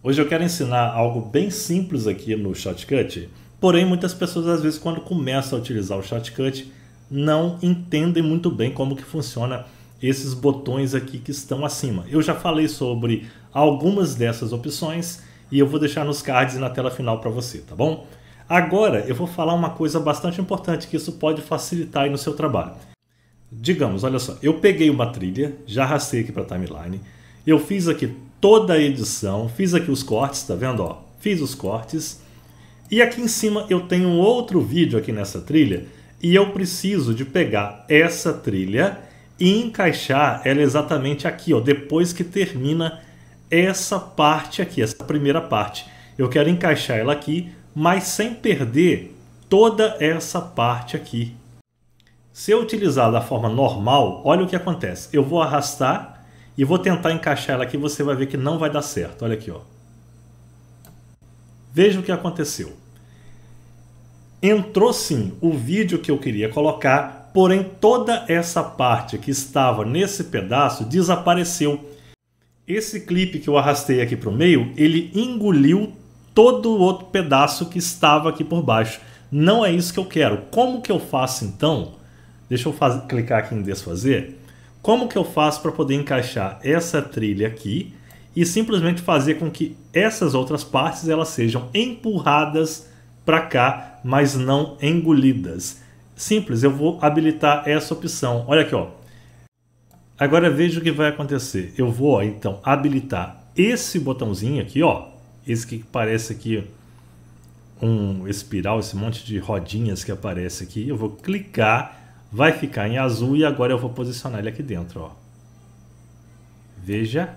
Hoje eu quero ensinar algo bem simples aqui no Shotcut, porém muitas pessoas às vezes quando começam a utilizar o Shotcut não entendem muito bem como que funciona esses botões aqui que estão acima. Eu já falei sobre algumas dessas opções e eu vou deixar nos cards e na tela final para você, tá bom? Agora eu vou falar uma coisa bastante importante que isso pode facilitar aí no seu trabalho. Digamos, olha só, eu peguei uma trilha, já arrastei aqui para a timeline, eu fiz aqui toda a edição. Fiz aqui os cortes, tá vendo? Ó, fiz os cortes. E aqui em cima eu tenho outro vídeo aqui nessa trilha e eu preciso de pegar essa trilha e encaixar ela exatamente aqui, ó, depois que termina essa parte aqui, essa primeira parte. Eu quero encaixar ela aqui, mas sem perder toda essa parte aqui. Se eu utilizar da forma normal, olha o que acontece. Eu vou arrastar e vou tentar encaixar ela aqui, você vai ver que não vai dar certo. Olha aqui, ó. Veja o que aconteceu. Entrou sim o vídeo que eu queria colocar, porém toda essa parte que estava nesse pedaço desapareceu. Esse clipe que eu arrastei aqui para o meio, ele engoliu todo o outro pedaço que estava aqui por baixo. Não é isso que eu quero. Como que eu faço então? Deixa eu faz... clicar aqui em desfazer como que eu faço para poder encaixar essa trilha aqui e simplesmente fazer com que essas outras partes elas sejam empurradas para cá, mas não engolidas. Simples, eu vou habilitar essa opção. Olha aqui, ó. Agora veja o que vai acontecer. Eu vou, ó, então, habilitar esse botãozinho aqui, ó. Esse que parece aqui um espiral, esse monte de rodinhas que aparece aqui. Eu vou clicar vai ficar em azul e agora eu vou posicionar ele aqui dentro, ó. Veja.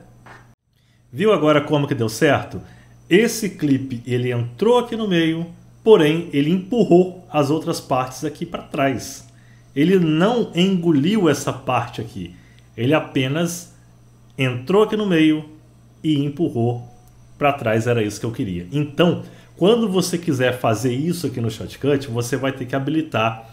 Viu agora como que deu certo? Esse clipe, ele entrou aqui no meio, porém ele empurrou as outras partes aqui para trás. Ele não engoliu essa parte aqui. Ele apenas entrou aqui no meio e empurrou para trás, era isso que eu queria. Então, quando você quiser fazer isso aqui no Shotcut, você vai ter que habilitar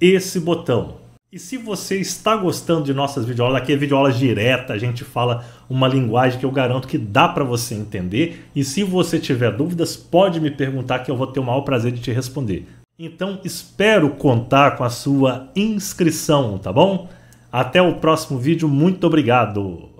esse botão. E se você está gostando de nossas videoaulas, aqui é videoaula direta, a gente fala uma linguagem que eu garanto que dá para você entender. E se você tiver dúvidas, pode me perguntar que eu vou ter o maior prazer de te responder. Então espero contar com a sua inscrição, tá bom? Até o próximo vídeo, muito obrigado!